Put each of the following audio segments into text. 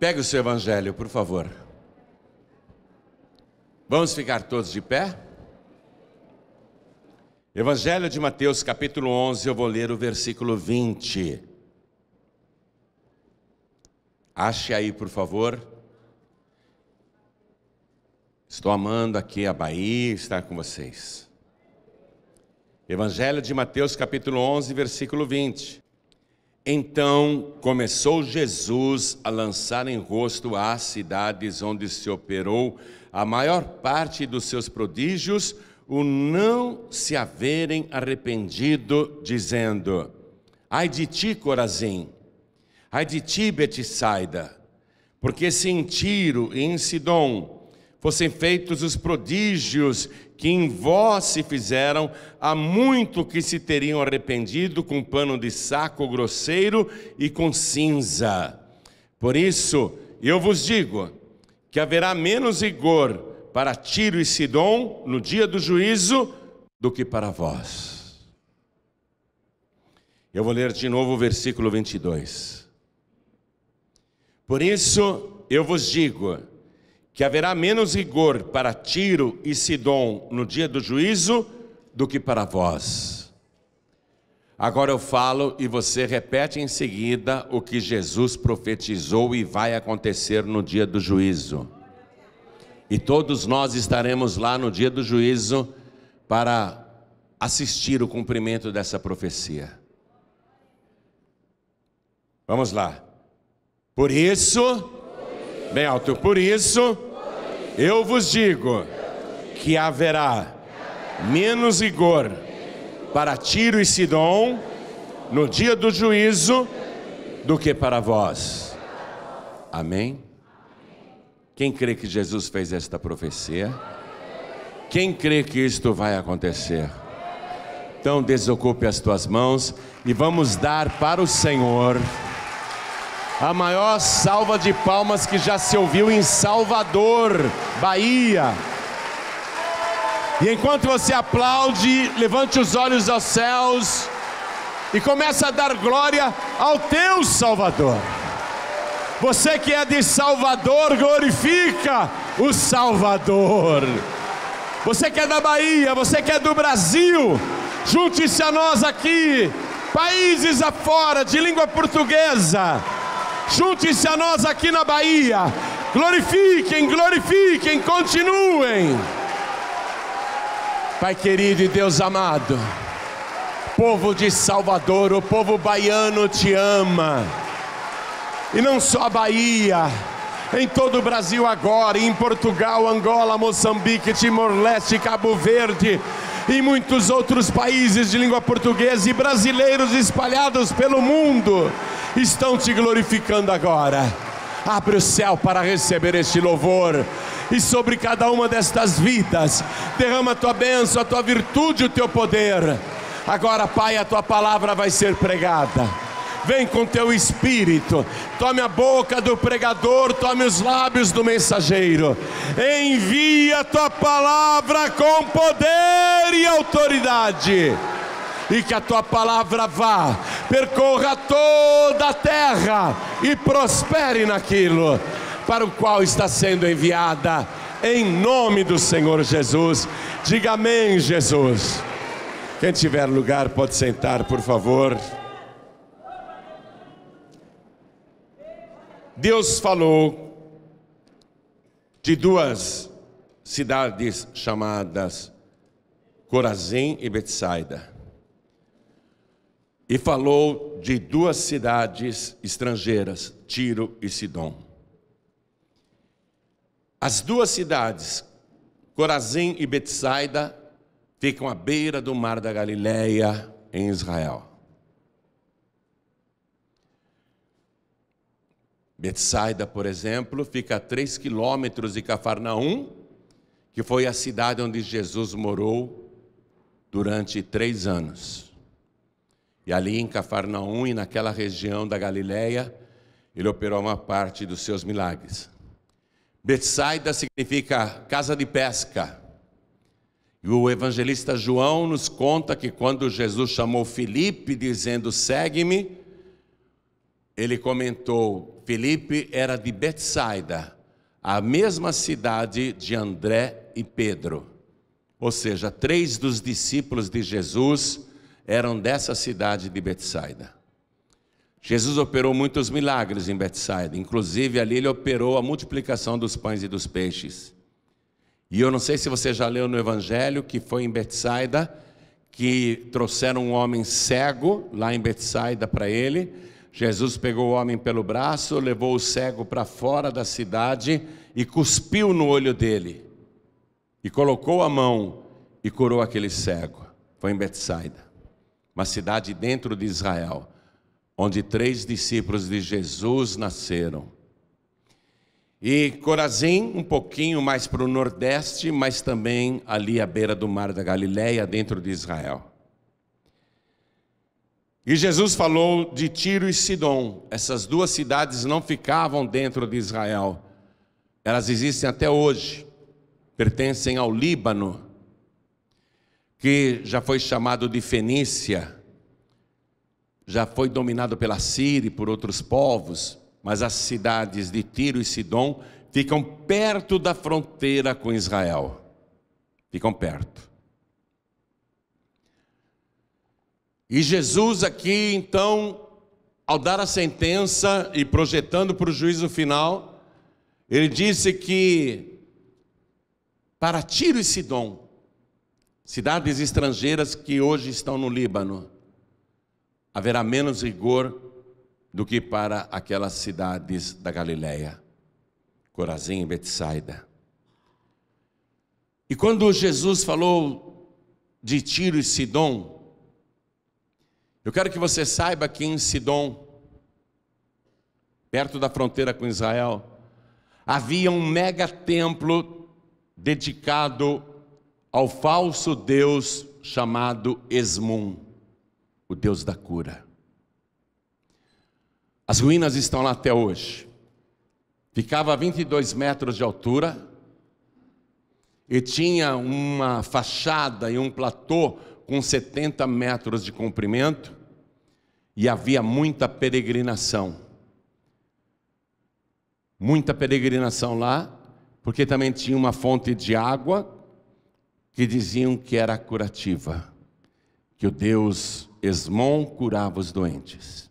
Pegue o seu evangelho, por favor. Vamos ficar todos de pé? Evangelho de Mateus, capítulo 11, eu vou ler o versículo 20. Ache aí, por favor. Estou amando aqui a Bahia estar com vocês. Evangelho de Mateus, capítulo 11, versículo 20. Então começou Jesus a lançar em rosto às cidades onde se operou a maior parte dos seus prodígios, o não se haverem arrependido, dizendo: Ai de ti, Corazim! Ai de ti, Betsaida! Porque se em Tiro e em Sidom fossem feitos os prodígios que em vós se fizeram, há muito que se teriam arrependido com pano de saco grosseiro e com cinza. Por isso, eu vos digo que haverá menos rigor para Tiro e Sidom no dia do juízo do que para vós. Eu vou ler de novo o versículo 22. Por isso, eu vos digo que haverá menos rigor para Tiro e Sidom no dia do juízo do que para vós. Agora eu falo e você repete em seguida o que Jesus profetizou e vai acontecer no dia do juízo. E todos nós estaremos lá no dia do juízo para assistir o cumprimento dessa profecia. Vamos lá. Por isso, Bem alto. Por isso, eu vos digo que haverá menos rigor para Tiro e Sidom no dia do juízo do que para vós. Amém? Quem crê que Jesus fez esta profecia? Quem crê que isto vai acontecer? Então desocupe as tuas mãos e vamos dar para o Senhor. A maior salva de palmas que já se ouviu em Salvador, Bahia. E enquanto você aplaude, levante os olhos aos céus e começa a dar glória ao teu Salvador. Você que é de Salvador, glorifica o Salvador. Você que é da Bahia, você que é do Brasil, junte-se a nós aqui, países afora, de língua portuguesa Junte-se a nós aqui na Bahia. Glorifiquem, glorifiquem, continuem. Pai querido e Deus amado, povo de Salvador, o povo baiano te ama. E não só a Bahia, em todo o Brasil agora, em Portugal, Angola, Moçambique, Timor-Leste, Cabo Verde, em muitos outros países de língua portuguesa e brasileiros espalhados pelo mundo estão te glorificando agora. Abre o céu para receber este louvor e sobre cada uma destas vidas derrama a tua bênção, a tua virtude, o teu poder. Agora, Pai, a tua palavra vai ser pregada vem com teu espírito, tome a boca do pregador, tome os lábios do mensageiro, envia tua palavra com poder e autoridade, e que a tua palavra vá, percorra toda a terra e prospere naquilo para o qual está sendo enviada, em nome do Senhor Jesus. Diga amém, Jesus. Quem tiver lugar pode sentar, por favor. Deus falou de duas cidades chamadas Corazim e Betsaida. E falou de duas cidades estrangeiras, Tiro e Sidom. As duas cidades, Corazim e Betsaida, ficam à beira do mar da Galileia, em Israel. Betsaida, por exemplo, fica a três quilômetros de Cafarnaum, que foi a cidade onde Jesus morou durante três anos. E ali em Cafarnaum e naquela região da Galileia, ele operou uma parte dos seus milagres. Betsaida significa casa de pesca. E o evangelista João nos conta que quando Jesus chamou Felipe dizendo: "Segue-me", ele comentou: Felipe era de Betsaida, a mesma cidade de André e Pedro. Ou seja, três dos discípulos de Jesus eram dessa cidade de Betsaida. Jesus operou muitos milagres em Betsaida, inclusive ali ele operou a multiplicação dos pães e dos peixes. E eu não sei se você já leu no Evangelho que foi em Betsaida que trouxeram um homem cego lá em Betsaida para ele Jesus pegou o homem pelo braço, levou o cego para fora da cidade e cuspiu no olho dele. E colocou a mão e curou aquele cego. Foi em Betsaida, uma cidade dentro de Israel, onde três discípulos de Jesus nasceram. E Corazim, um pouquinho mais para o nordeste, mas também ali à beira do mar da Galileia, dentro de Israel. E Jesus falou de Tiro e Sidom. Essas duas cidades não ficavam dentro de Israel. Elas existem até hoje. Pertencem ao Líbano, que já foi chamado de Fenícia, já foi dominado pela Síria e por outros povos, mas as cidades de Tiro e Sidom ficam perto da fronteira com Israel. Ficam perto. E Jesus aqui, então, ao dar a sentença e projetando para o juízo final, ele disse que para Tiro e Sidom, cidades estrangeiras que hoje estão no Líbano, haverá menos rigor do que para aquelas cidades da Galileia, Corazim e Betsaida. E quando Jesus falou de Tiro e Sidom, eu quero que você saiba que em Sidom, perto da fronteira com Israel, havia um mega templo dedicado ao falso deus chamado Esmum, o deus da cura. As ruínas estão lá até hoje. Ficava a 22 metros de altura e tinha uma fachada e um platô com 70 metros de comprimento e havia muita peregrinação. Muita peregrinação lá, porque também tinha uma fonte de água que diziam que era curativa, que o deus Esmon curava os doentes.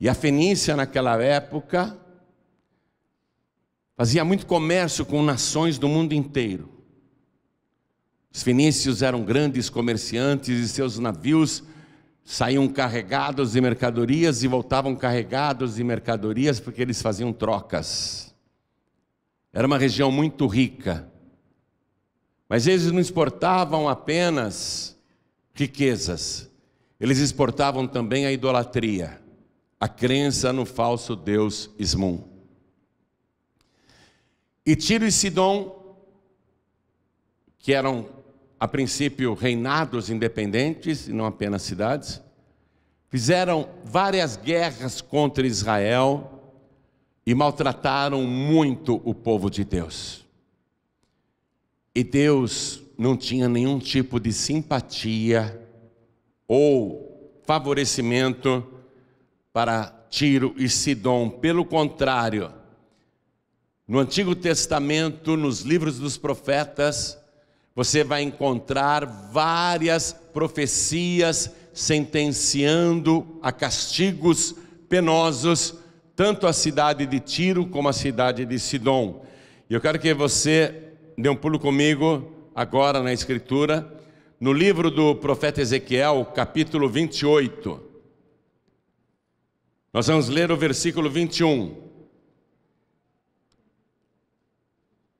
E a Fenícia, naquela época, fazia muito comércio com nações do mundo inteiro. Os fenícios eram grandes comerciantes e seus navios saíam carregados de mercadorias e voltavam carregados de mercadorias porque eles faziam trocas. Era uma região muito rica. Mas eles não exportavam apenas riquezas, eles exportavam também a idolatria, a crença no falso Deus Ismum. E Tiro e Sidom, que eram a princípio reinados independentes e não apenas cidades, fizeram várias guerras contra Israel e maltrataram muito o povo de Deus. E Deus não tinha nenhum tipo de simpatia ou favorecimento para Tiro e Sidom. Pelo contrário, no Antigo Testamento, nos livros dos profetas, você vai encontrar várias profecias sentenciando a castigos penosos tanto a cidade de Tiro como a cidade de Sidom. E eu quero que você dê um pulo comigo agora na escritura, no livro do profeta Ezequiel, capítulo 28. Nós vamos ler o versículo 21.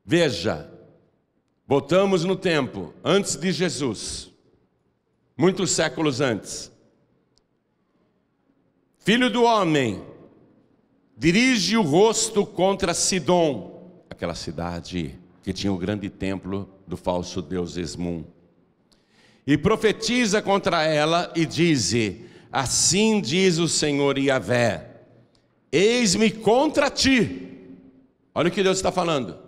Veja, Voltamos no tempo, antes de Jesus, muitos séculos antes. Filho do homem, dirige o rosto contra Sidom, aquela cidade que tinha o grande templo do falso deus Esmum. E profetiza contra ela e diz: Assim diz o Senhor Yahvé: Eis-me contra ti. Olha o que Deus está falando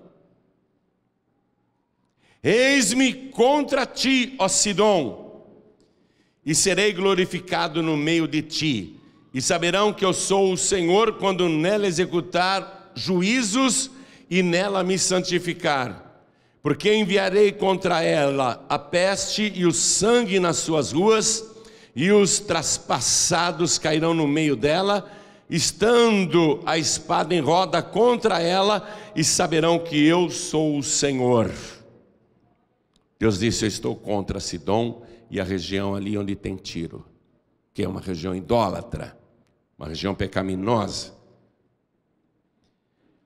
Eis-me contra ti, ó Sidom, e serei glorificado no meio de ti. E saberão que eu sou o Senhor quando nela executar juízos e nela me santificar. Porque enviarei contra ela a peste e o sangue nas suas ruas, e os traspassados cairão no meio dela, estando a espada em roda contra ela, e saberão que eu sou o Senhor. Deus disse: Eu estou contra Sidom e a região ali onde tem tiro, que é uma região idólatra, uma região pecaminosa.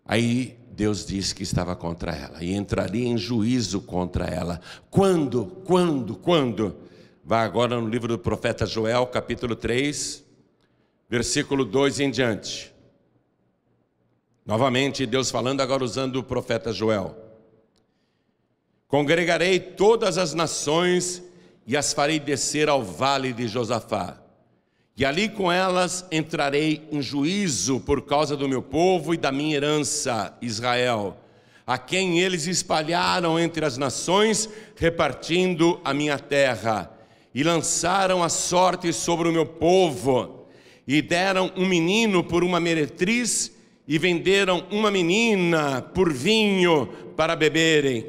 Aí Deus disse que estava contra ela e entraria em juízo contra ela. Quando? Quando? Quando? Vá agora no livro do profeta Joel, capítulo 3, versículo 2 em diante. Novamente, Deus falando, agora usando o profeta Joel. Congregarei todas as nações e as farei descer ao vale de Josafá. E ali com elas entrarei em juízo por causa do meu povo e da minha herança, Israel, a quem eles espalharam entre as nações, repartindo a minha terra. E lançaram a sorte sobre o meu povo, e deram um menino por uma meretriz, e venderam uma menina por vinho para beberem.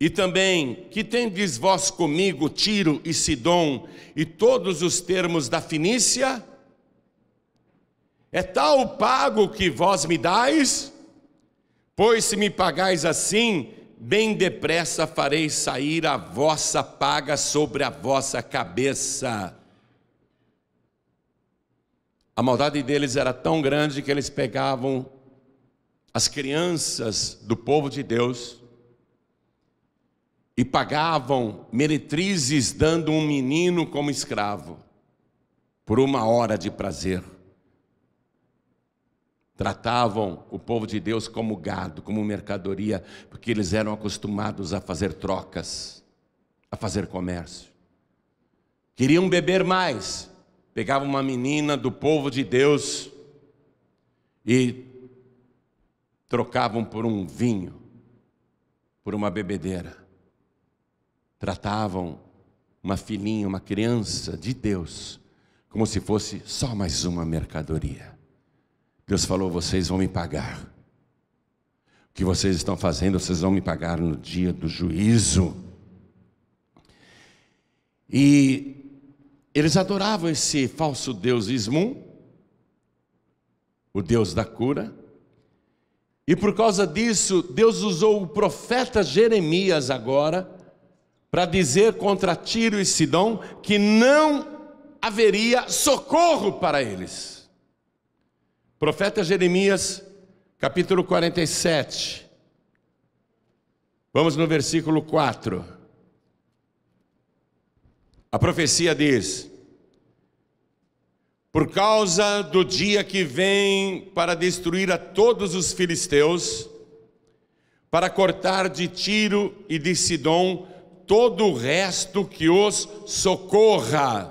E também, que tendes vós comigo Tiro e Sidom e todos os termos da Finícia? É tal o pago que vós me dais? Pois se me pagais assim, bem depressa farei sair a vossa paga sobre a vossa cabeça. A maldade deles era tão grande que eles pegavam as crianças do povo de Deus e pagavam meretrizes dando um menino como escravo por uma hora de prazer. Tratavam o povo de Deus como gado, como mercadoria, porque eles eram acostumados a fazer trocas, a fazer comércio. Queriam beber mais, pegavam uma menina do povo de Deus e trocavam por um vinho, por uma bebedeira tratavam uma filhinha, uma criança de Deus, como se fosse só mais uma mercadoria. Deus falou: vocês vão me pagar. O que vocês estão fazendo, vocês vão me pagar no dia do juízo. E eles adoravam esse falso deus Ismum, o deus da cura, e por causa disso, Deus usou o profeta Jeremias agora para dizer contra Tiro e Sidom que não haveria socorro para eles. Profeta Jeremias, capítulo 47. Vamos no versículo 4. A profecia diz: Por causa do dia que vem para destruir a todos os filisteus, para cortar de Tiro e de Sidom todo o resto que os socorra,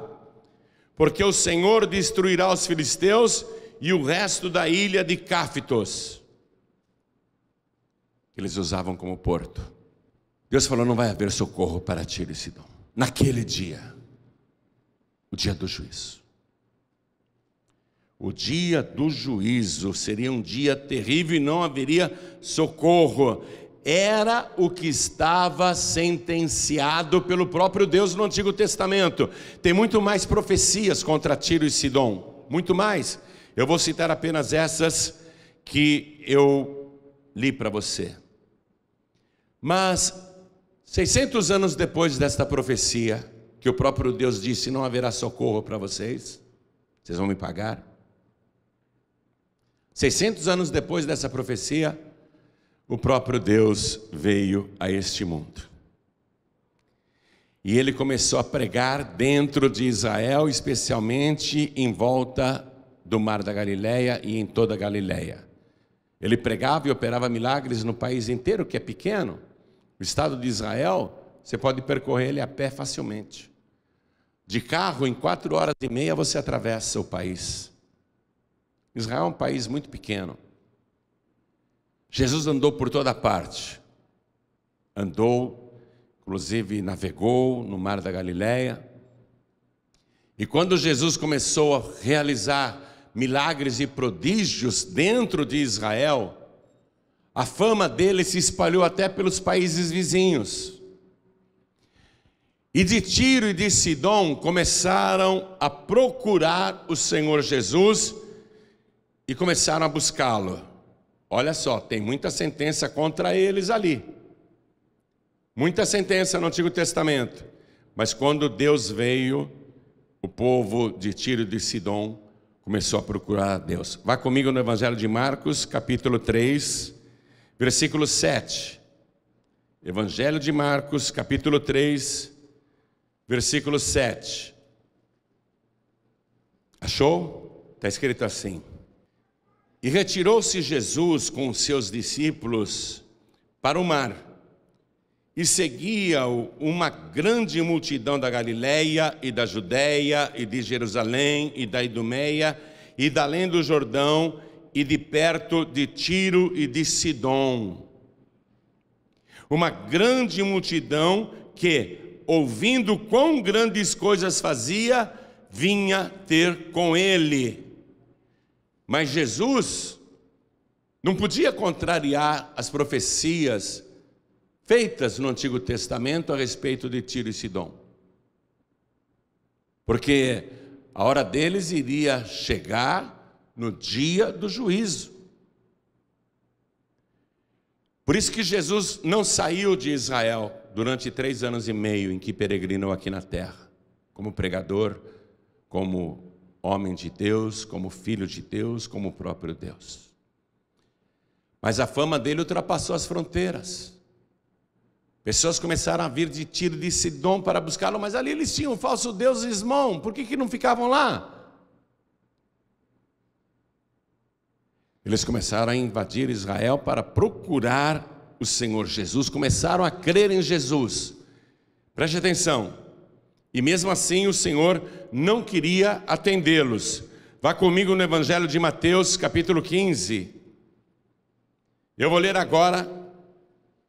porque o Senhor destruirá os filisteus e o resto da ilha de Cáfitos, que eles usavam como porto. Deus falou: não vai haver socorro para Tiro e Sidom, naquele dia, o dia do juízo. O dia do juízo seria um dia terrível e não haveria socorro era o que estava sentenciado pelo próprio Deus no Antigo Testamento. Tem muito mais profecias contra Tiro e Sidom, muito mais. Eu vou citar apenas essas que eu li para você. Mas 600 anos depois desta profecia, que o próprio Deus disse: Não haverá socorro para vocês, vocês vão me pagar. 600 anos depois dessa profecia, o próprio Deus veio a este mundo. E ele começou a pregar dentro de Israel, especialmente em volta do Mar da Galileia e em toda a Galileia. Ele pregava e operava milagres no país inteiro, que é pequeno. O estado de Israel, você pode percorrer ele a pé facilmente. De carro, em quatro horas e meia, você atravessa o país. Israel é um país muito pequeno. Jesus andou por toda parte. Andou, inclusive navegou no mar da Galileia. E quando Jesus começou a realizar milagres e prodígios dentro de Israel, a fama dele se espalhou até pelos países vizinhos. E de Tiro e de Sidom começaram a procurar o Senhor Jesus e começaram a buscá-lo. Olha só, tem muita sentença contra eles ali. Muita sentença no Antigo Testamento. Mas quando Deus veio, o povo de Tiro e de Sidom começou a procurar a Deus. Vá comigo no Evangelho de Marcos, capítulo 3, versículo 7. Evangelho de Marcos, capítulo 3, versículo 7. Achou? Está escrito assim. E retirou-se Jesus com os seus discípulos para o mar. E seguia-o uma grande multidão da Galileia e da Judéia e de Jerusalém e da Idumeia e da além do Jordão e de perto de Tiro e de Sidom. Uma grande multidão que, ouvindo quão grandes coisas fazia, vinha ter com ele. Mas Jesus não podia contrariar as profecias feitas no Antigo Testamento a respeito de Tiro e Sidom. Porque a hora deles iria chegar no dia do juízo. Por isso que Jesus não saiu de Israel durante três anos e meio em que peregrinou aqui na terra, como pregador, como homem de Deus, como filho de Deus, como o próprio Deus. Mas a fama dele ultrapassou as fronteiras. Pessoas começaram a vir de Tiro de Sidom para buscá-lo, mas ali eles tinham o falso deus Ismão, por que, que não ficavam lá? Eles começaram a invadir Israel para procurar o Senhor Jesus, começaram a crer em Jesus. Preste atenção, e mesmo assim o Senhor não queria atendê-los. Vá comigo no Evangelho de Mateus, capítulo 15. Eu vou ler agora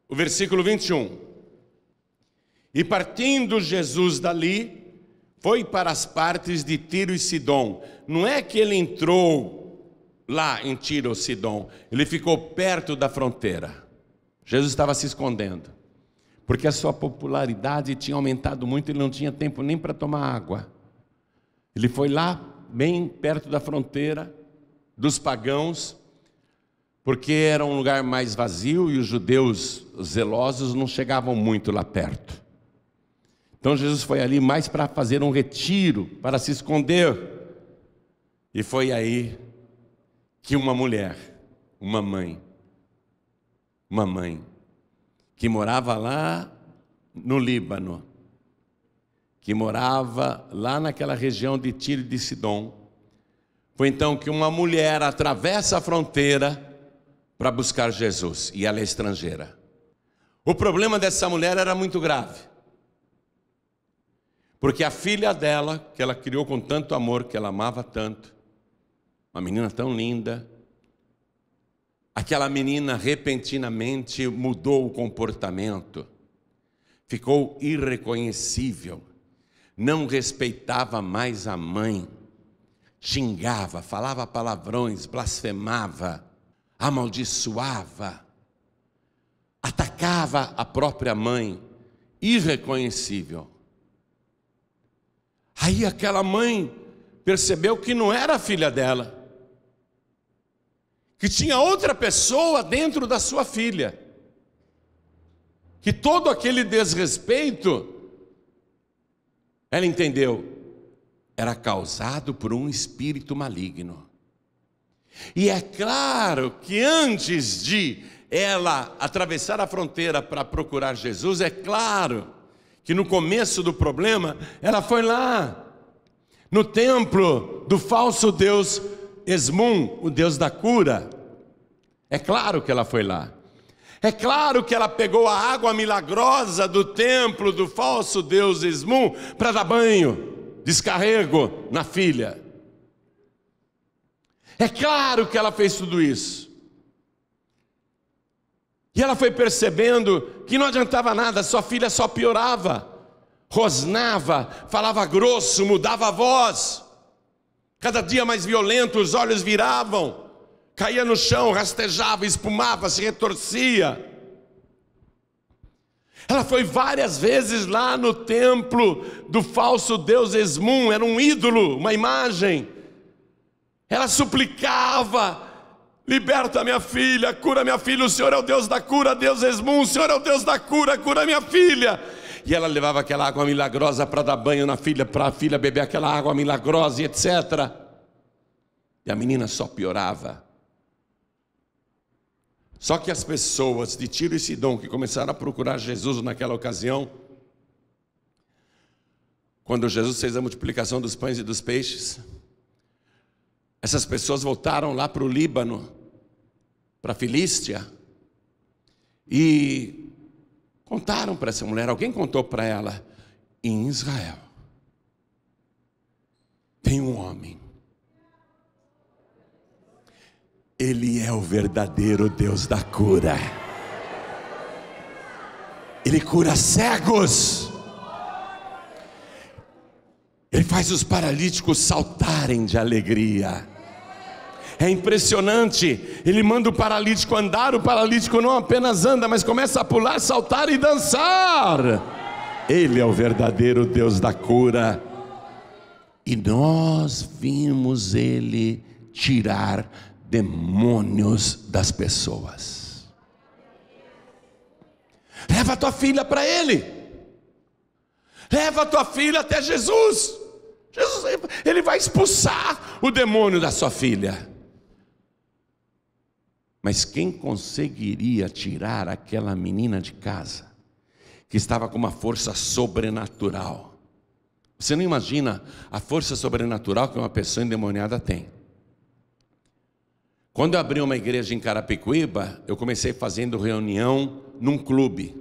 o versículo 21. E partindo Jesus dali, foi para as partes de Tiro e Sidom. Não é que ele entrou lá em Tiro e Sidom, ele ficou perto da fronteira. Jesus estava se escondendo porque a sua popularidade tinha aumentado muito, ele não tinha tempo nem para tomar água. Ele foi lá, bem perto da fronteira dos pagãos, porque era um lugar mais vazio e os judeus zelosos não chegavam muito lá perto. Então Jesus foi ali mais para fazer um retiro, para se esconder. E foi aí que uma mulher, uma mãe, uma mãe, que morava lá no Líbano, que morava lá naquela região de Tiro de Sidom. Foi então que uma mulher atravessa a fronteira para buscar Jesus, e ela é estrangeira. O problema dessa mulher era muito grave. Porque a filha dela, que ela criou com tanto amor, que ela amava tanto, uma menina tão linda, Aquela menina repentinamente mudou o comportamento, ficou irreconhecível, não respeitava mais a mãe, xingava, falava palavrões, blasfemava, amaldiçoava, atacava a própria mãe, irreconhecível. Aí aquela mãe percebeu que não era filha dela que tinha outra pessoa dentro da sua filha. Que todo aquele desrespeito, ela entendeu, era causado por um espírito maligno. E é claro que antes de ela atravessar a fronteira para procurar Jesus, é claro que no começo do problema, ela foi lá, no templo do falso Deus Esmum, o deus da cura. É claro que ela foi lá. É claro que ela pegou a água milagrosa do templo do falso deus Esmum para dar banho, descarrego na filha. É claro que ela fez tudo isso. E ela foi percebendo que não adiantava nada, sua filha só piorava, rosnava, falava grosso, mudava a voz. Cada dia mais violento, os olhos viravam, caía no chão, rastejava, espumava, se retorcia. Ela foi várias vezes lá no templo do falso deus Esmum, era um ídolo, uma imagem. Ela suplicava: liberta minha filha, cura minha filha, o Senhor é o Deus da cura, Deus Esmum, o Senhor é o Deus da cura, cura minha filha e ela levava aquela água milagrosa para dar banho na filha, para a filha beber aquela água milagrosa e etc. E a menina só piorava. Só que as pessoas de Tiro e Sidom que começaram a procurar Jesus naquela ocasião, quando Jesus fez a multiplicação dos pães e dos peixes, essas pessoas voltaram lá para o Líbano, para a Filístia, e Contaram para essa mulher, alguém contou para ela, em Israel tem um homem. Ele é o verdadeiro Deus da cura. Ele cura cegos. Ele faz os paralíticos saltarem de alegria. É impressionante. Ele manda o paralítico andar, o paralítico não apenas anda, mas começa a pular, saltar e dançar. Ele é o verdadeiro Deus da cura. E nós vimos ele tirar demônios das pessoas. Leva tua filha para ele. Leva tua filha até Jesus. Jesus, ele vai expulsar o demônio da sua filha. Mas quem conseguiria tirar aquela menina de casa, que estava com uma força sobrenatural? Você não imagina a força sobrenatural que uma pessoa endemoniada tem. Quando eu abri uma igreja em Carapicuíba, eu comecei fazendo reunião num clube.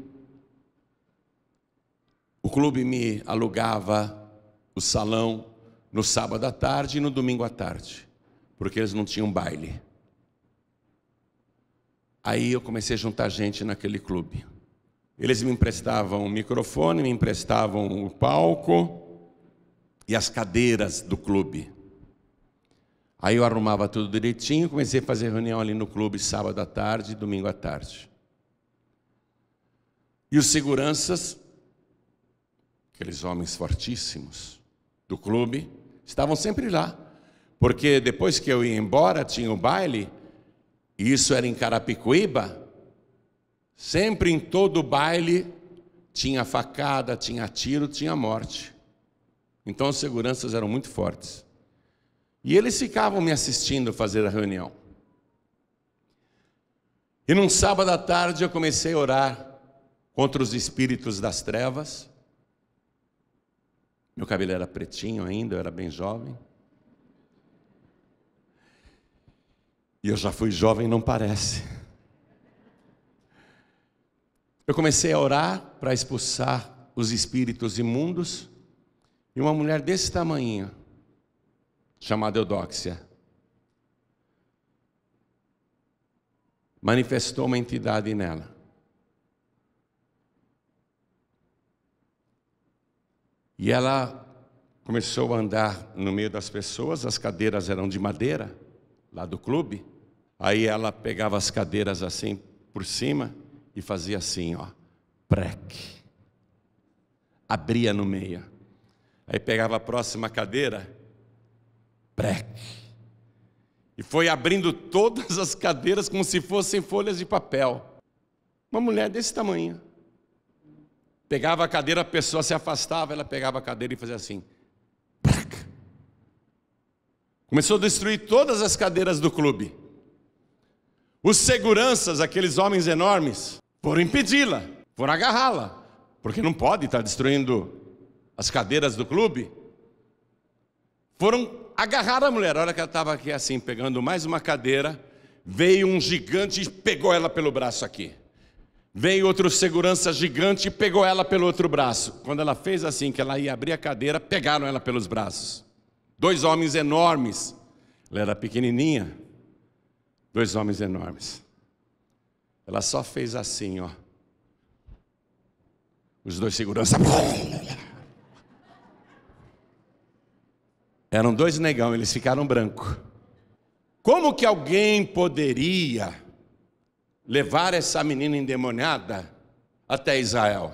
O clube me alugava o salão no sábado à tarde e no domingo à tarde, porque eles não tinham baile. Aí eu comecei a juntar gente naquele clube. Eles me emprestavam o microfone, me emprestavam o palco e as cadeiras do clube. Aí eu arrumava tudo direitinho, comecei a fazer reunião ali no clube sábado à tarde e domingo à tarde. E os seguranças, aqueles homens fortíssimos do clube, estavam sempre lá. Porque depois que eu ia embora, tinha o baile, isso era em Carapicuíba. Sempre em todo baile tinha facada, tinha tiro, tinha morte. Então as seguranças eram muito fortes. E eles ficavam me assistindo fazer a reunião. E num sábado à tarde eu comecei a orar contra os espíritos das trevas. Meu cabelo era pretinho ainda, eu era bem jovem. E eu já fui jovem, não parece. Eu comecei a orar para expulsar os espíritos imundos e uma mulher desse tamanho, chamada Eudóxia, manifestou uma entidade nela. E ela começou a andar no meio das pessoas, as cadeiras eram de madeira, lá do clube. Aí ela pegava as cadeiras assim por cima e fazia assim, ó, prec. Abria no meio. Aí pegava a próxima cadeira, prec. E foi abrindo todas as cadeiras como se fossem folhas de papel. Uma mulher desse tamanho. Pegava a cadeira, a pessoa se afastava, ela pegava a cadeira e fazia assim. Prec. Começou a destruir todas as cadeiras do clube. Os seguranças, aqueles homens enormes, foram impedi-la, foram agarrá-la, porque não pode estar destruindo as cadeiras do clube. Foram agarrar a mulher. A hora que ela estava aqui assim, pegando mais uma cadeira, veio um gigante e pegou ela pelo braço aqui. Veio outro segurança gigante e pegou ela pelo outro braço. Quando ela fez assim, que ela ia abrir a cadeira, pegaram ela pelos braços. Dois homens enormes. Ela era pequenininha, Dois homens enormes. Ela só fez assim, ó. Os dois segurança. Eram dois negão, eles ficaram branco. Como que alguém poderia levar essa menina endemoniada até Israel?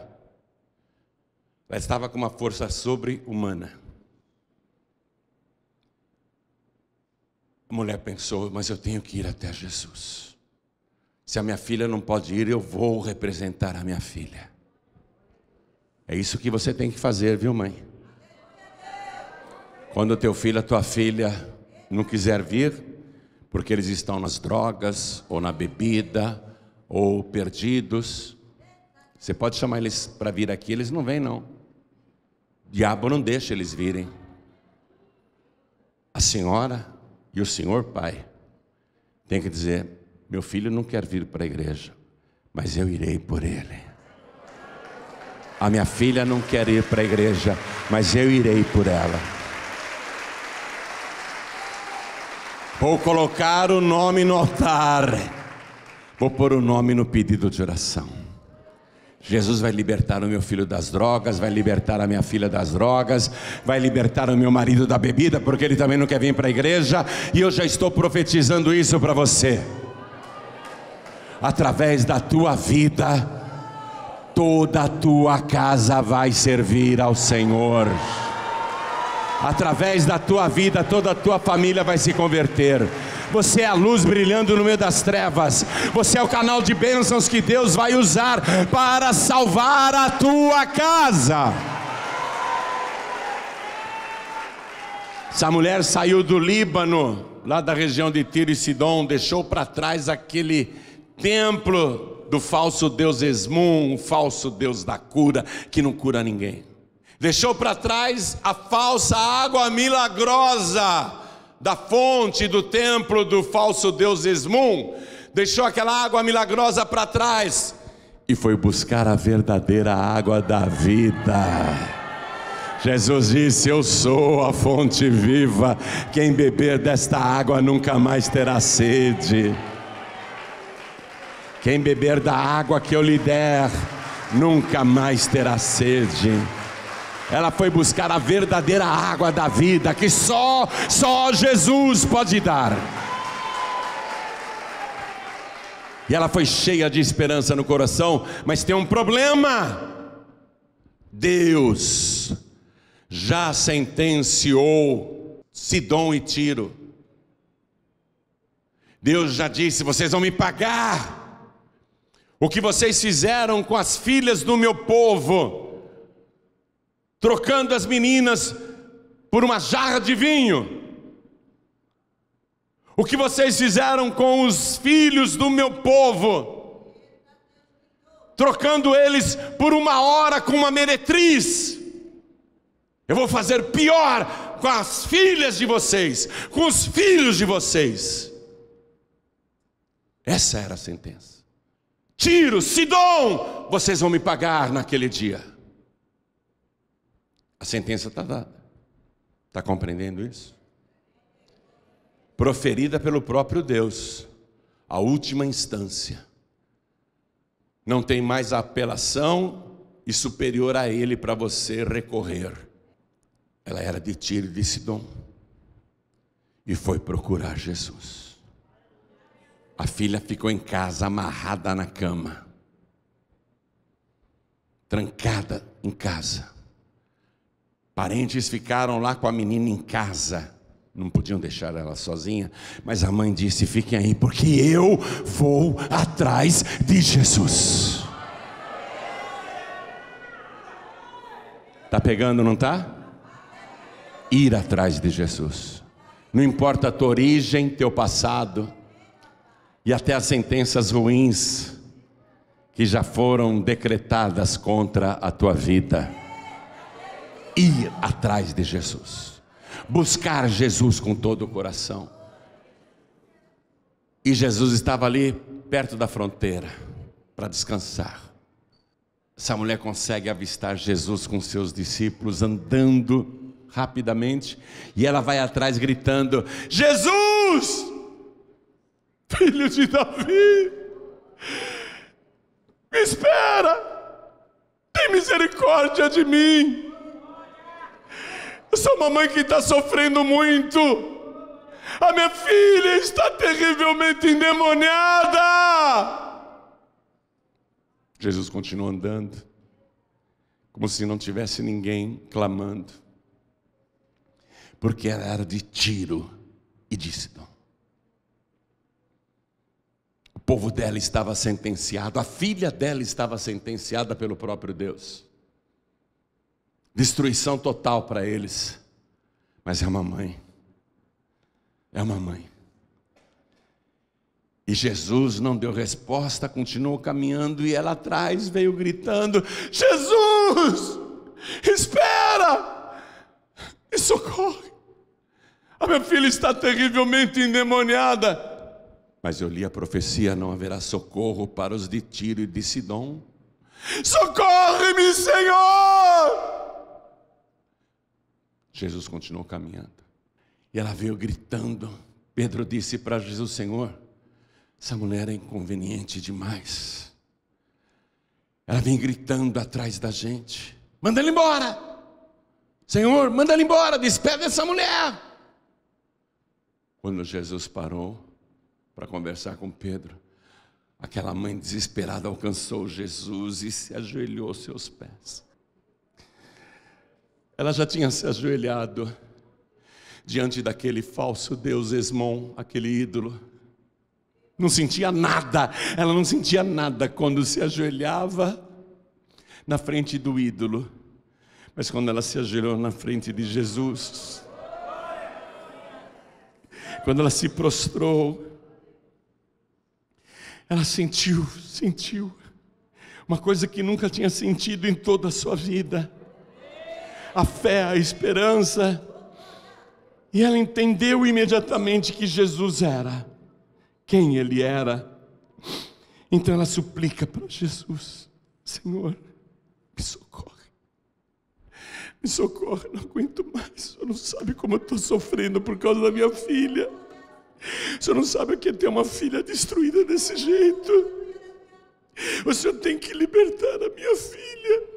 Ela estava com uma força sobre-humana. A mulher pensou, mas eu tenho que ir até Jesus. Se a minha filha não pode ir, eu vou representar a minha filha. É isso que você tem que fazer, viu, mãe? Quando teu filho, a tua filha não quiser vir, porque eles estão nas drogas, ou na bebida, ou perdidos, você pode chamar eles para vir aqui, eles não vêm não. Diabo não deixa eles virem. A senhora e o senhor pai tem que dizer: meu filho não quer vir para a igreja, mas eu irei por ele. A minha filha não quer ir para a igreja, mas eu irei por ela. Vou colocar o nome no altar. Vou pôr o nome no pedido de oração. Jesus vai libertar o meu filho das drogas, vai libertar a minha filha das drogas, vai libertar o meu marido da bebida, porque ele também não quer vir para a igreja, e eu já estou profetizando isso para você. Através da tua vida, toda a tua casa vai servir ao Senhor. Através da tua vida, toda a tua família vai se converter você é a luz brilhando no meio das trevas. Você é o canal de bênçãos que Deus vai usar para salvar a tua casa. Essa mulher saiu do Líbano, lá da região de Tiro e Sidom, deixou para trás aquele templo do falso deus Esmum, o falso deus da cura, que não cura ninguém. Deixou para trás a falsa água milagrosa, da fonte do templo do falso deus Esmum, deixou aquela água milagrosa para trás e foi buscar a verdadeira água da vida. Jesus disse: Eu sou a fonte viva, quem beber desta água nunca mais terá sede. Quem beber da água que eu lhe der, nunca mais terá sede. Ela foi buscar a verdadeira água da vida que só, só Jesus pode dar. E ela foi cheia de esperança no coração, mas tem um problema. Deus já sentenciou Sidom e Tiro. Deus já disse: vocês vão me pagar o que vocês fizeram com as filhas do meu povo trocando as meninas por uma jarra de vinho. O que vocês fizeram com os filhos do meu povo, trocando eles por uma hora com uma meretriz. Eu vou fazer pior com as filhas de vocês, com os filhos de vocês. Essa era a sentença. Tiro, Sidom, vocês vão me pagar naquele dia. A sentença está dada. Está compreendendo isso? Proferida pelo próprio Deus, a última instância. Não tem mais apelação e superior a Ele para você recorrer. Ela era de Tiro e de Sidom e foi procurar Jesus. A filha ficou em casa, amarrada na cama, trancada em casa. Parentes ficaram lá com a menina em casa. Não podiam deixar ela sozinha, mas a mãe disse: Fiquem aí, porque eu vou atrás de Jesus. Tá pegando, não tá? Ir atrás de Jesus. Não importa a tua origem, teu passado e até as sentenças ruins que já foram decretadas contra a tua vida ir atrás de Jesus, buscar Jesus com todo o coração. E Jesus estava ali perto da fronteira para descansar. Essa mulher consegue avistar Jesus com seus discípulos andando rapidamente e ela vai atrás gritando: Jesus, filho de Davi, me espera, tem misericórdia de mim. Essa mamãe que está sofrendo muito. A minha filha está terrivelmente endemoniada. Jesus continua andando, como se não tivesse ninguém clamando, porque ela era de Tiro e de Sidon. O povo dela estava sentenciado, a filha dela estava sentenciada pelo próprio Deus destruição total para eles. Mas é uma mãe. É uma mãe. E Jesus não deu resposta, continuou caminhando e ela atrás veio gritando: Jesus, espera e socorre. A minha filha está terrivelmente endemoniada. Mas eu li a profecia: não haverá socorro para os de Tiro e de Sidom. Socorre-me, Senhor! Jesus continuou caminhando. E ela veio gritando. Pedro disse para Jesus: Senhor, essa mulher é inconveniente demais. Ela vem gritando atrás da gente: Manda ela embora! Senhor, manda ela embora, despede essa mulher. Quando Jesus parou para conversar com Pedro, aquela mãe desesperada alcançou Jesus e se ajoelhou aos seus pés. Ela já tinha se ajoelhado diante daquele falso deus Esmon, aquele ídolo. Não sentia nada, ela não sentia nada quando se ajoelhava na frente do ídolo, mas quando ela se ajoelhou na frente de Jesus, quando ela se prostrou, ela sentiu, sentiu, uma coisa que nunca tinha sentido em toda a sua vida a fé, a esperança. E ela entendeu imediatamente que Jesus era quem ele era. Então ela suplica para Jesus: Senhor, me socorre. Me socorre, não aguento mais. O não sabe como eu estou sofrendo por causa da minha filha. O senhor não sabe o que é ter uma filha destruída desse jeito. O senhor tem que libertar a minha filha.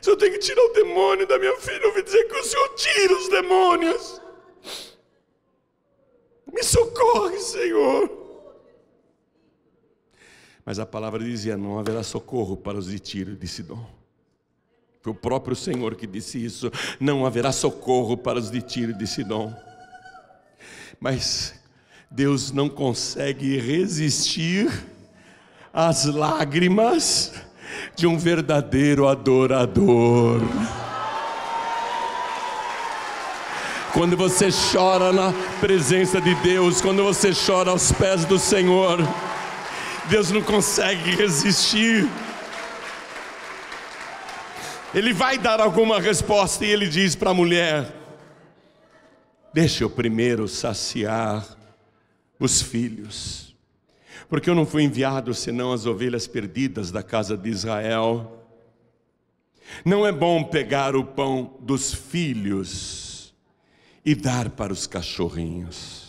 Se eu tenho que tirar o demônio da minha filha, eu vou dizer que o Senhor tira os demônios. Me socorre, Senhor. Mas a palavra dizia: não haverá socorro para os de Tiro e de Sidom. Foi o próprio Senhor que disse isso: não haverá socorro para os de Tiro e de Sidom. Mas Deus não consegue resistir às lágrimas de um verdadeiro adorador. Quando você chora na presença de Deus, quando você chora aos pés do Senhor, Deus não consegue resistir. Ele vai dar alguma resposta e ele diz para a mulher: Deixa eu primeiro saciar os filhos. Porque eu não fui enviado senão as ovelhas perdidas da casa de Israel. Não é bom pegar o pão dos filhos e dar para os cachorrinhos.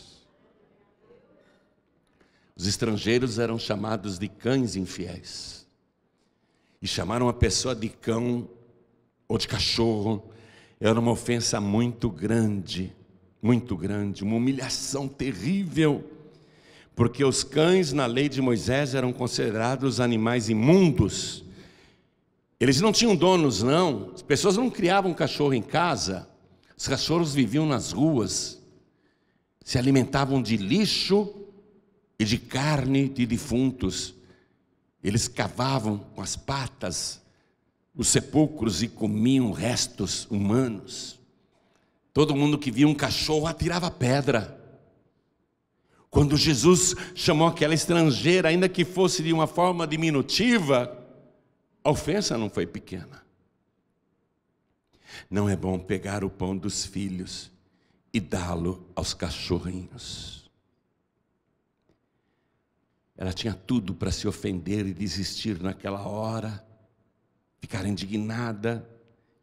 Os estrangeiros eram chamados de cães infiéis. E chamaram a pessoa de cão ou de cachorro era uma ofensa muito grande, muito grande, uma humilhação terrível porque os cães na lei de Moisés eram considerados animais imundos. Eles não tinham donos, não. As pessoas não criavam cachorro em casa. Os cachorros viviam nas ruas, se alimentavam de lixo e de carne de defuntos. Eles cavavam com as patas os sepulcros e comiam restos humanos. Todo mundo que via um cachorro atirava pedra. Quando Jesus chamou aquela estrangeira, ainda que fosse de uma forma diminutiva, a ofensa não foi pequena. Não é bom pegar o pão dos filhos e dá-lo aos cachorrinhos. Ela tinha tudo para se ofender e desistir naquela hora, ficar indignada,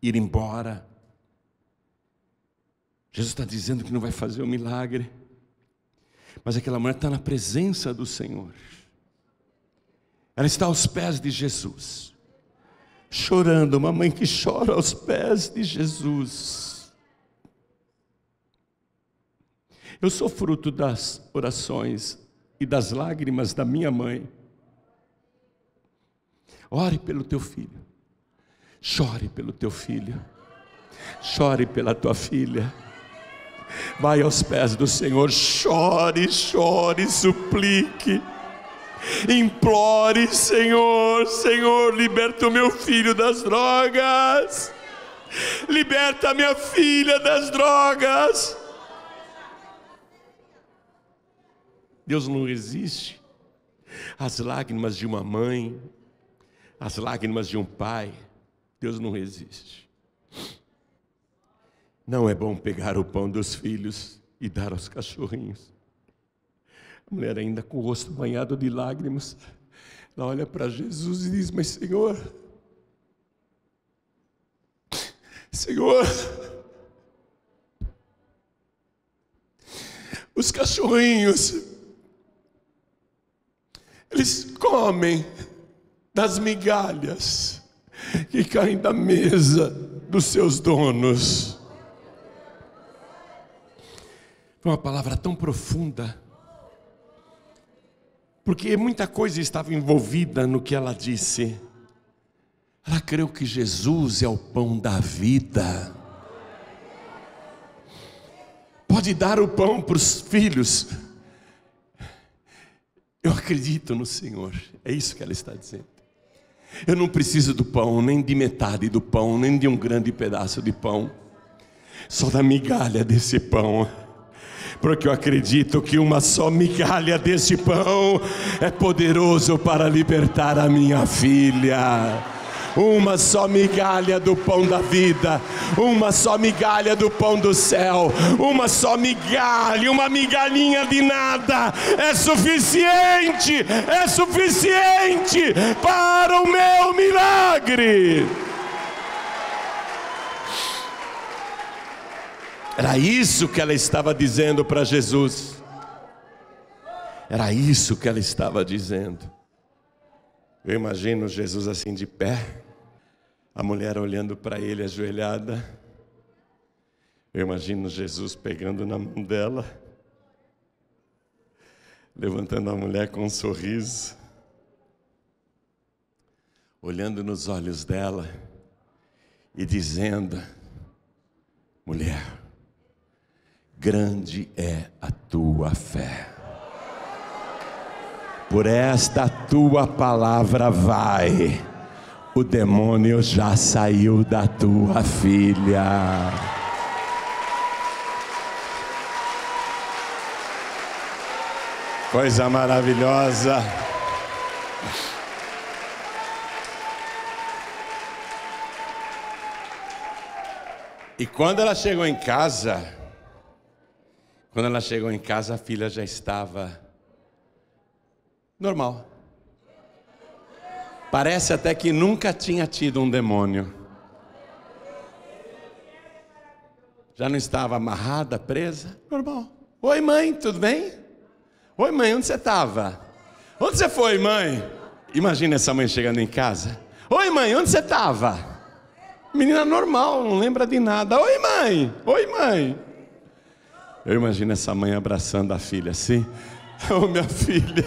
ir embora. Jesus está dizendo que não vai fazer o um milagre. Mas aquela mulher está na presença do Senhor. Ela está aos pés de Jesus, chorando, uma mãe que chora aos pés de Jesus. Eu sou fruto das orações e das lágrimas da minha mãe. Ore pelo teu filho, chore pelo teu filho, chore pela tua filha. Vai aos pés do Senhor, chore, chore, suplique. Implore, Senhor, Senhor, liberta o meu filho das drogas. Liberta a minha filha das drogas. Deus não resiste às lágrimas de uma mãe, às lágrimas de um pai. Deus não resiste. Não é bom pegar o pão dos filhos e dar aos cachorrinhos. A mulher, ainda com o rosto banhado de lágrimas, ela olha para Jesus e diz: Mas, Senhor, Senhor, os cachorrinhos, eles comem das migalhas que caem da mesa dos seus donos. Foi uma palavra tão profunda. Porque muita coisa estava envolvida no que ela disse. Ela creu que Jesus é o pão da vida. Pode dar o pão para os filhos. Eu acredito no Senhor. É isso que ela está dizendo. Eu não preciso do pão, nem de metade do pão, nem de um grande pedaço de pão. Só da migalha desse pão porque eu acredito que uma só migalha desse pão é poderoso para libertar a minha filha uma só migalha do pão da vida, uma só migalha do pão do céu, uma só migalha, uma migalhinha de nada é suficiente, é suficiente para o meu milagre. Era isso que ela estava dizendo para Jesus. Era isso que ela estava dizendo. Eu imagino Jesus assim de pé, a mulher olhando para ele ajoelhada. Eu imagino Jesus pegando na mão dela, levantando a mulher com um sorriso, olhando nos olhos dela e dizendo: Mulher, grande é a tua fé. Por esta tua palavra vai, o demônio já saiu da tua filha. Coisa maravilhosa. E quando ela chegou em casa, quando ela chegou em casa, a filha já estava normal. Parece até que nunca tinha tido um demônio. Já não estava amarrada, presa, normal. Oi, mãe, tudo bem? Oi, mãe, onde você estava? Onde você foi, mãe? Imagina essa mãe chegando em casa. Oi, mãe, onde você estava? Menina normal, não lembra de nada. Oi, mãe. Oi, mãe. Eu imagino essa mãe abraçando a filha assim. Oh, minha filha,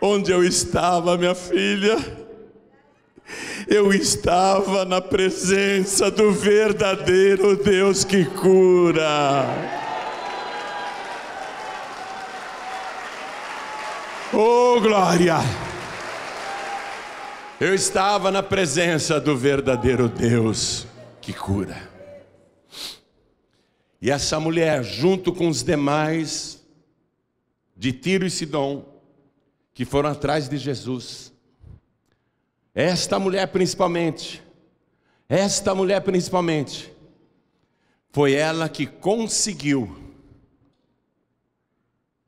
onde eu estava, minha filha? Eu estava na presença do verdadeiro Deus que cura. Oh, glória! Eu estava na presença do verdadeiro Deus que cura. E essa mulher, junto com os demais de Tiro e Sidom, que foram atrás de Jesus, esta mulher principalmente, esta mulher principalmente, foi ela que conseguiu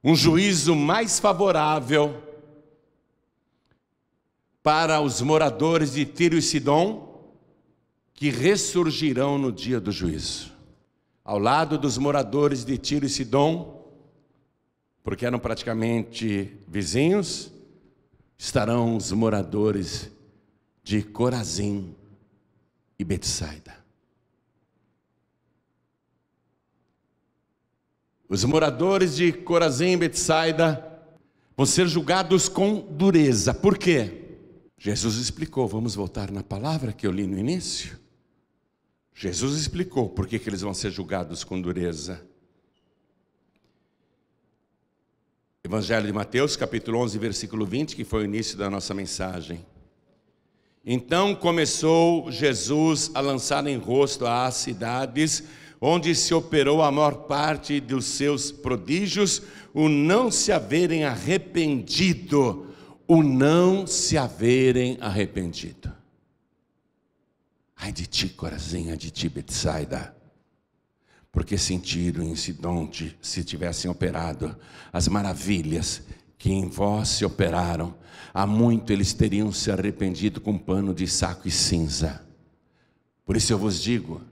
um juízo mais favorável para os moradores de Tiro e Sidom, que ressurgirão no dia do juízo ao lado dos moradores de Tiro e Sidom, porque eram praticamente vizinhos, estarão os moradores de Corazim e Betsaida. Os moradores de Corazim e Betsaida vão ser julgados com dureza. Por quê? Jesus explicou, vamos voltar na palavra que eu li no início. Jesus explicou por que, que eles vão ser julgados com dureza. Evangelho de Mateus, capítulo 11, versículo 20, que foi o início da nossa mensagem. Então começou Jesus a lançar em rosto às cidades onde se operou a maior parte dos seus prodígios, o não se haverem arrependido, o não se haverem arrependido. Ai de ti, Corazinha, de ti, Betsaida. Porque se em Tiro e Sidon se tivessem operado as maravilhas que em vós se operaram, há muito eles teriam se arrependido com pano de saco e cinza. Por isso eu vos digo: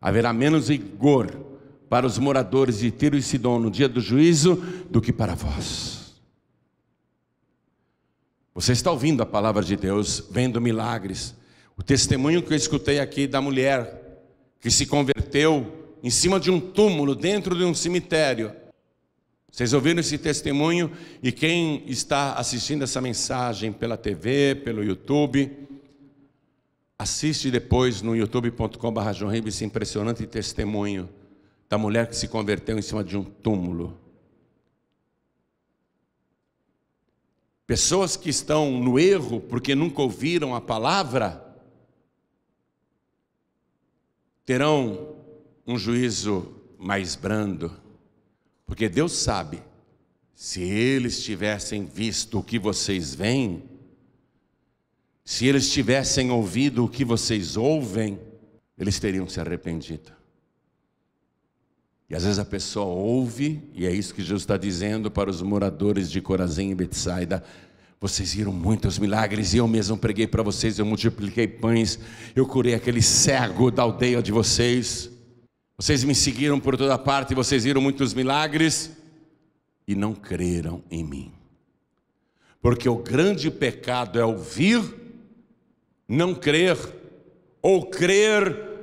haverá menos rigor para os moradores de Tiro e Sidon no dia do juízo do que para vós. Você está ouvindo a palavra de Deus, vendo milagres, o testemunho que eu escutei aqui da mulher que se converteu em cima de um túmulo, dentro de um cemitério. Vocês ouviram esse testemunho? E quem está assistindo essa mensagem pela TV, pelo YouTube, assiste depois no youtube.com.br esse impressionante testemunho da mulher que se converteu em cima de um túmulo. Pessoas que estão no erro porque nunca ouviram a palavra terão um juízo mais brando, porque Deus sabe, se eles tivessem visto o que vocês veem, se eles tivessem ouvido o que vocês ouvem, eles teriam se arrependido. E às vezes a pessoa ouve, e é isso que Jesus está dizendo para os moradores de Corazim e Betsaida: vocês viram muitos milagres e eu mesmo preguei para vocês, eu multipliquei pães, eu curei aquele cego da aldeia de vocês. Vocês me seguiram por toda parte, vocês viram muitos milagres e não creram em mim. Porque o grande pecado é ouvir, não crer, ou crer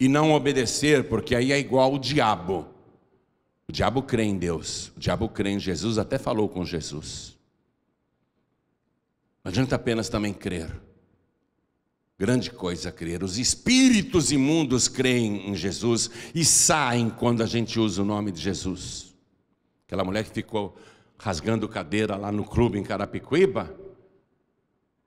e não obedecer, porque aí é igual o diabo. O diabo crê em Deus, o diabo crê em Jesus, até falou com Jesus. Não adianta apenas também crer. Grande coisa crer. Os espíritos imundos creem em Jesus e saem quando a gente usa o nome de Jesus. Aquela mulher que ficou rasgando cadeira lá no clube em Carapicuíba,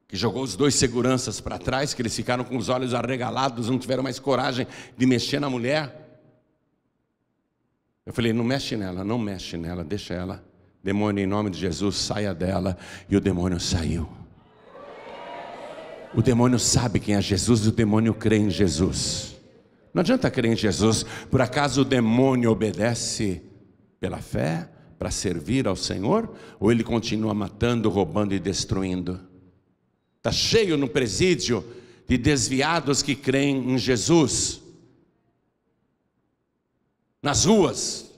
que jogou os dois seguranças para trás, que eles ficaram com os olhos arregalados, não tiveram mais coragem de mexer na mulher. Eu falei: não mexe nela, não mexe nela, deixa ela. Demônio, em nome de Jesus, saia dela. E o demônio saiu. O demônio sabe quem é Jesus e o demônio crê em Jesus. Não adianta crer em Jesus, por acaso o demônio obedece pela fé para servir ao Senhor ou ele continua matando, roubando e destruindo? Está cheio no presídio de desviados que creem em Jesus, nas ruas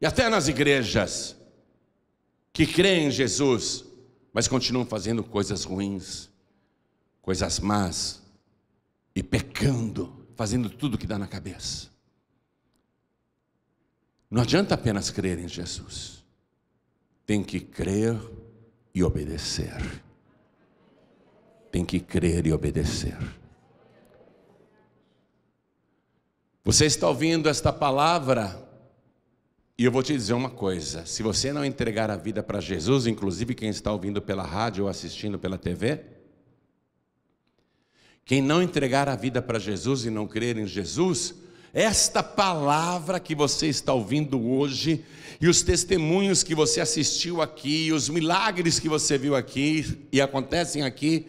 e até nas igrejas, que creem em Jesus, mas continuam fazendo coisas ruins coisas más e pecando, fazendo tudo que dá na cabeça. Não adianta apenas crer em Jesus, tem que crer e obedecer. Tem que crer e obedecer. Você está ouvindo esta palavra e eu vou te dizer uma coisa: se você não entregar a vida para Jesus, inclusive quem está ouvindo pela rádio ou assistindo pela TV, quem não entregar a vida para Jesus e não crer em Jesus, esta palavra que você está ouvindo hoje, e os testemunhos que você assistiu aqui, os milagres que você viu aqui e acontecem aqui,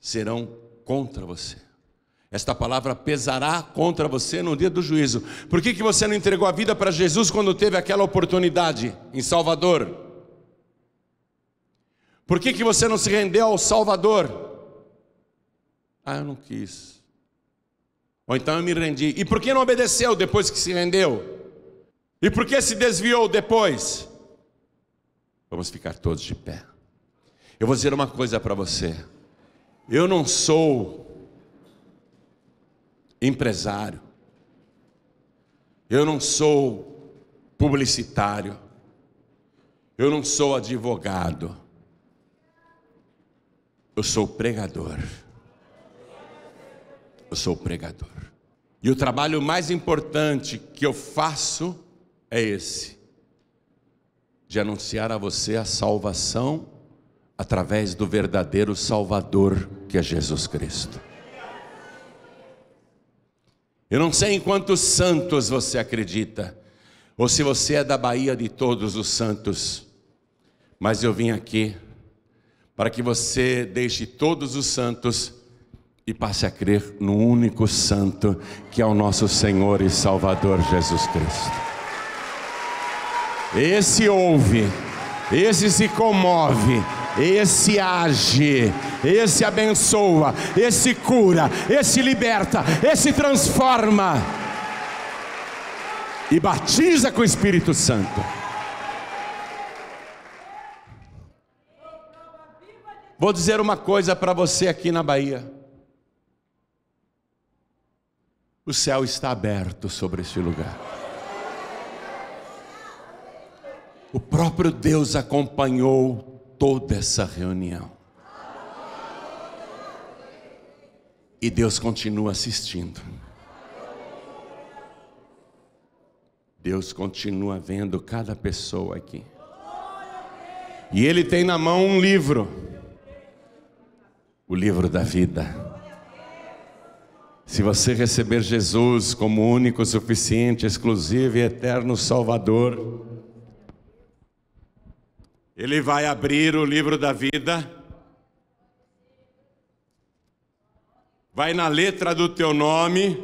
serão contra você. Esta palavra pesará contra você no dia do juízo. Por que, que você não entregou a vida para Jesus quando teve aquela oportunidade em Salvador? Por que, que você não se rendeu ao Salvador? Ah, eu não quis. Ou então eu me rendi. E por que não obedeceu depois que se rendeu? E por que se desviou depois? Vamos ficar todos de pé. Eu vou dizer uma coisa para você. Eu não sou empresário. Eu não sou publicitário. Eu não sou advogado. Eu sou pregador eu sou pregador. E o trabalho mais importante que eu faço é esse: de anunciar a você a salvação através do verdadeiro Salvador que é Jesus Cristo. Eu não sei em quantos santos você acredita, ou se você é da Bahia de todos os santos, mas eu vim aqui para que você deixe todos os santos e passe a crer no único santo que é o nosso Senhor e Salvador Jesus Cristo. Esse ouve, esse se comove, esse age, esse abençoa, esse cura, esse liberta, esse transforma e batiza com o Espírito Santo. Vou dizer uma coisa para você aqui na Bahia. O céu está aberto sobre este lugar. O próprio Deus acompanhou toda essa reunião. E Deus continua assistindo. Deus continua vendo cada pessoa aqui. E Ele tem na mão um livro o livro da vida. Se você receber Jesus como único, suficiente, exclusivo e eterno Salvador, Ele vai abrir o livro da vida, vai na letra do teu nome,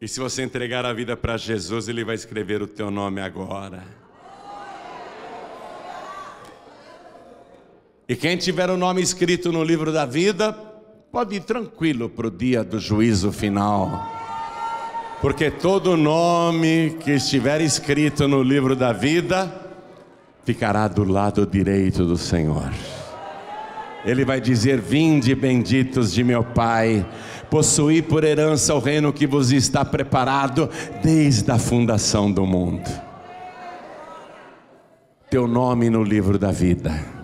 e se você entregar a vida para Jesus, Ele vai escrever o teu nome agora. E quem tiver o nome escrito no livro da vida, Pode ir tranquilo para o dia do juízo final. Porque todo nome que estiver escrito no livro da vida ficará do lado direito do Senhor. Ele vai dizer: Vinde, benditos de meu Pai, possuí por herança o reino que vos está preparado desde a fundação do mundo. Teu nome no livro da vida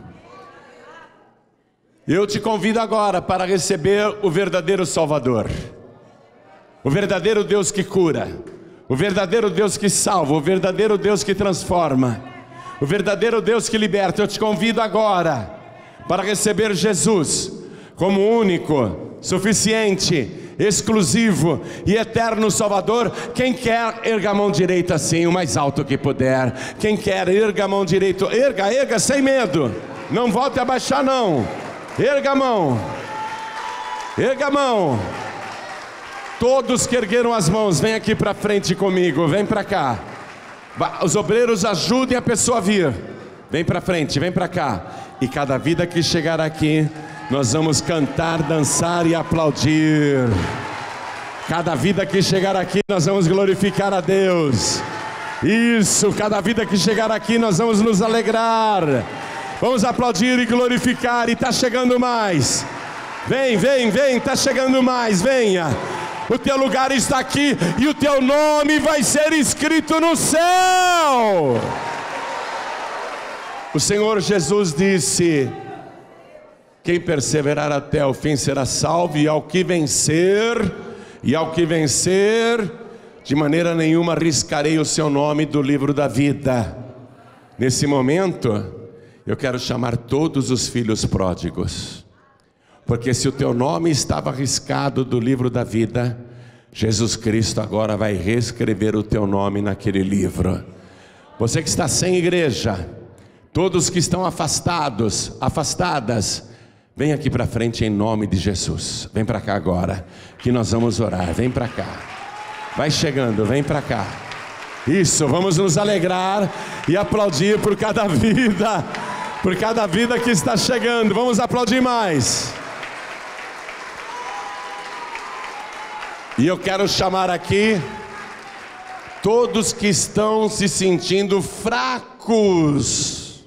eu te convido agora para receber o verdadeiro Salvador, o verdadeiro Deus que cura, o verdadeiro Deus que salva, o verdadeiro Deus que transforma, o verdadeiro Deus que liberta. Eu te convido agora para receber Jesus como único, suficiente, exclusivo e eterno Salvador. Quem quer, erga a mão direita assim, o mais alto que puder. Quem quer, erga a mão direita, erga, erga, sem medo. Não volte a baixar, não. Erga a mão. Erga a mão. Todos que ergueram as mãos, vem aqui para frente comigo, vem para cá. Os obreiros ajudem a pessoa a vir. Vem para frente, vem para cá. E cada vida que chegar aqui, nós vamos cantar, dançar e aplaudir. Cada vida que chegar aqui, nós vamos glorificar a Deus. Isso, cada vida que chegar aqui, nós vamos nos alegrar. Vamos aplaudir e glorificar. E está chegando mais. Vem, vem, vem. Está chegando mais. Venha. O teu lugar está aqui e o teu nome vai ser escrito no céu. O Senhor Jesus disse: Quem perseverar até o fim será salvo, e ao que vencer, e ao que vencer, de maneira nenhuma riscarei o seu nome do livro da vida. Nesse momento, eu quero chamar todos os filhos pródigos, porque se o teu nome estava arriscado do livro da vida, Jesus Cristo agora vai reescrever o teu nome naquele livro. Você que está sem igreja, todos que estão afastados, afastadas, vem aqui para frente em nome de Jesus. Vem para cá agora, que nós vamos orar. Vem para cá. Vai chegando, vem para cá. Isso, vamos nos alegrar e aplaudir por cada vida por cada vida que está chegando. Vamos aplaudir mais. E eu quero chamar aqui todos que estão se sentindo fracos.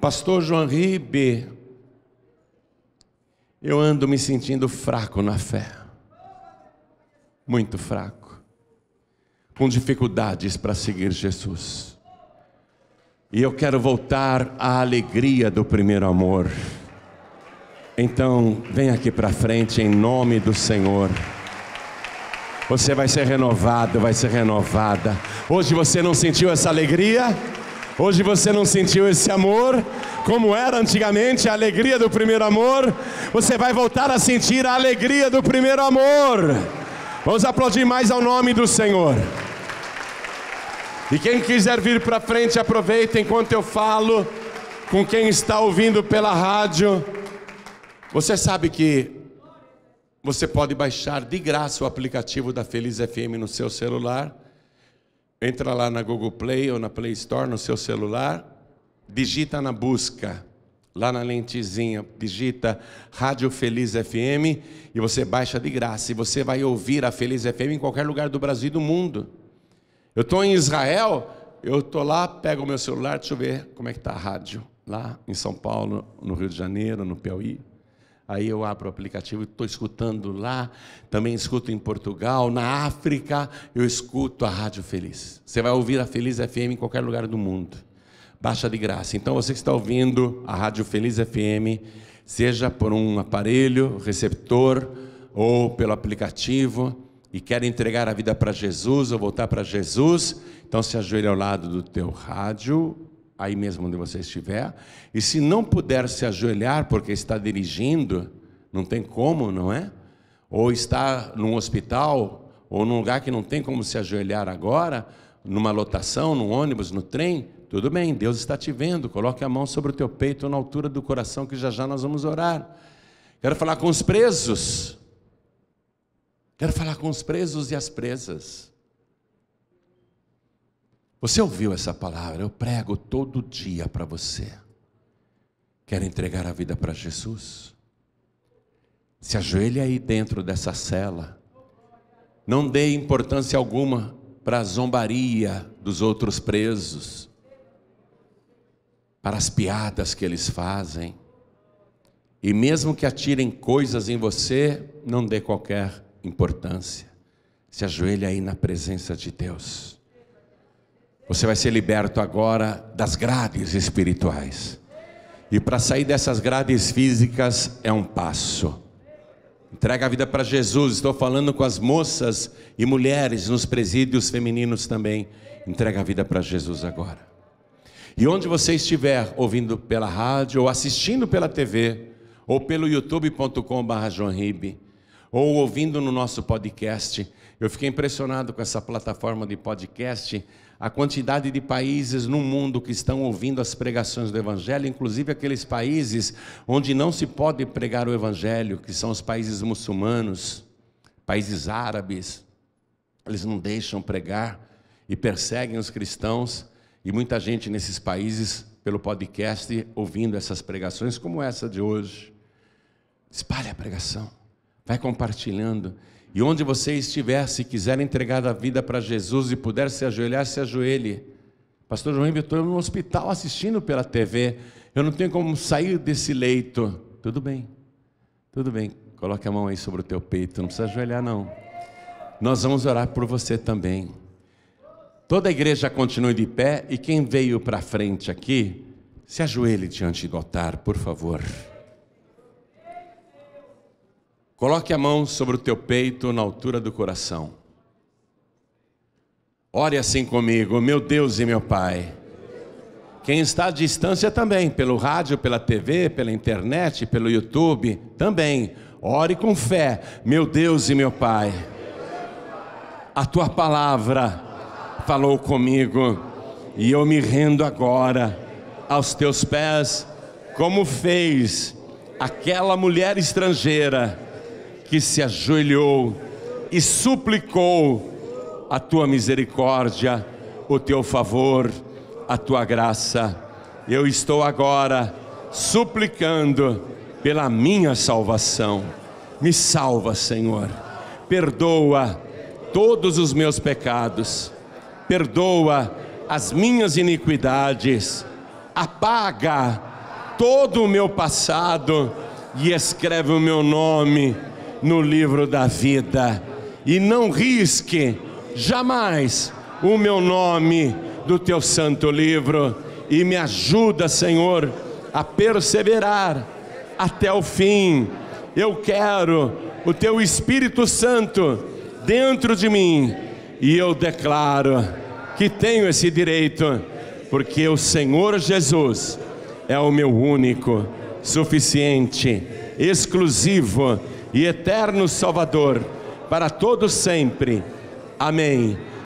Pastor João Ribe, eu ando me sentindo fraco na fé. Muito fraco. Com dificuldades para seguir Jesus. E eu quero voltar à alegria do primeiro amor. Então, vem aqui para frente em nome do Senhor. Você vai ser renovado, vai ser renovada. Hoje você não sentiu essa alegria? Hoje você não sentiu esse amor? Como era antigamente a alegria do primeiro amor? Você vai voltar a sentir a alegria do primeiro amor. Vamos aplaudir mais ao nome do Senhor. E quem quiser vir para frente, aproveita enquanto eu falo com quem está ouvindo pela rádio. Você sabe que você pode baixar de graça o aplicativo da Feliz FM no seu celular. Entra lá na Google Play ou na Play Store no seu celular, digita na busca, lá na lentezinha, digita Rádio Feliz FM e você baixa de graça e você vai ouvir a Feliz FM em qualquer lugar do Brasil e do mundo. Eu estou em Israel, eu estou lá, pego o meu celular, deixa eu ver como é que está a rádio. Lá em São Paulo, no Rio de Janeiro, no Piauí. Aí eu abro o aplicativo e estou escutando lá, também escuto em Portugal, na África, eu escuto a Rádio Feliz. Você vai ouvir a Feliz FM em qualquer lugar do mundo. Baixa de graça. Então você que está ouvindo a Rádio Feliz FM, seja por um aparelho, receptor ou pelo aplicativo, e quer entregar a vida para Jesus ou voltar para Jesus, então se ajoelha ao lado do teu rádio, aí mesmo onde você estiver. E se não puder se ajoelhar porque está dirigindo, não tem como, não é? Ou está num hospital ou num lugar que não tem como se ajoelhar agora, numa lotação, num ônibus, no trem, tudo bem, Deus está te vendo. Coloque a mão sobre o teu peito na altura do coração que já já nós vamos orar. Quero falar com os presos. Quero falar com os presos e as presas. Você ouviu essa palavra? Eu prego todo dia para você. Quero entregar a vida para Jesus? Se ajoelhe aí dentro dessa cela. Não dê importância alguma para a zombaria dos outros presos, para as piadas que eles fazem. E mesmo que atirem coisas em você, não dê qualquer importância. Se ajoelhe aí na presença de Deus. Você vai ser liberto agora das grades espirituais. E para sair dessas grades físicas é um passo. Entrega a vida para Jesus. Estou falando com as moças e mulheres nos presídios femininos também. Entrega a vida para Jesus agora. E onde você estiver ouvindo pela rádio ou assistindo pela TV ou pelo youtube.com/johnribe, ou ouvindo no nosso podcast. Eu fiquei impressionado com essa plataforma de podcast, a quantidade de países no mundo que estão ouvindo as pregações do Evangelho, inclusive aqueles países onde não se pode pregar o Evangelho, que são os países muçulmanos, países árabes. Eles não deixam pregar e perseguem os cristãos, e muita gente nesses países, pelo podcast, ouvindo essas pregações, como essa de hoje. Espalhe a pregação. Vai compartilhando. E onde você estiver, se quiser entregar a vida para Jesus e puder se ajoelhar, se ajoelhe. Pastor João Vitor, no hospital assistindo pela TV. Eu não tenho como sair desse leito. Tudo bem. Tudo bem. Coloque a mão aí sobre o teu peito. Não precisa ajoelhar, não. Nós vamos orar por você também. Toda a igreja continue de pé e quem veio para frente aqui, se ajoelhe diante do altar, por favor. Coloque a mão sobre o teu peito na altura do coração. Ore assim comigo, meu Deus e meu Pai. Quem está à distância também, pelo rádio, pela TV, pela internet, pelo YouTube, também. Ore com fé, meu Deus e meu Pai. A tua palavra falou comigo e eu me rendo agora aos teus pés, como fez aquela mulher estrangeira que se ajoelhou e suplicou a tua misericórdia, o teu favor, a tua graça. Eu estou agora suplicando pela minha salvação. Me salva, Senhor. Perdoa todos os meus pecados. Perdoa as minhas iniquidades. Apaga todo o meu passado e escreve o meu nome no livro da vida. E não risque jamais o meu nome do teu santo livro. E me ajuda, Senhor, a perseverar até o fim. Eu quero o teu Espírito Santo dentro de mim. E eu declaro que tenho esse direito, porque o Senhor Jesus é o meu único, suficiente, exclusivo e eterno Salvador, para todos sempre. Amém.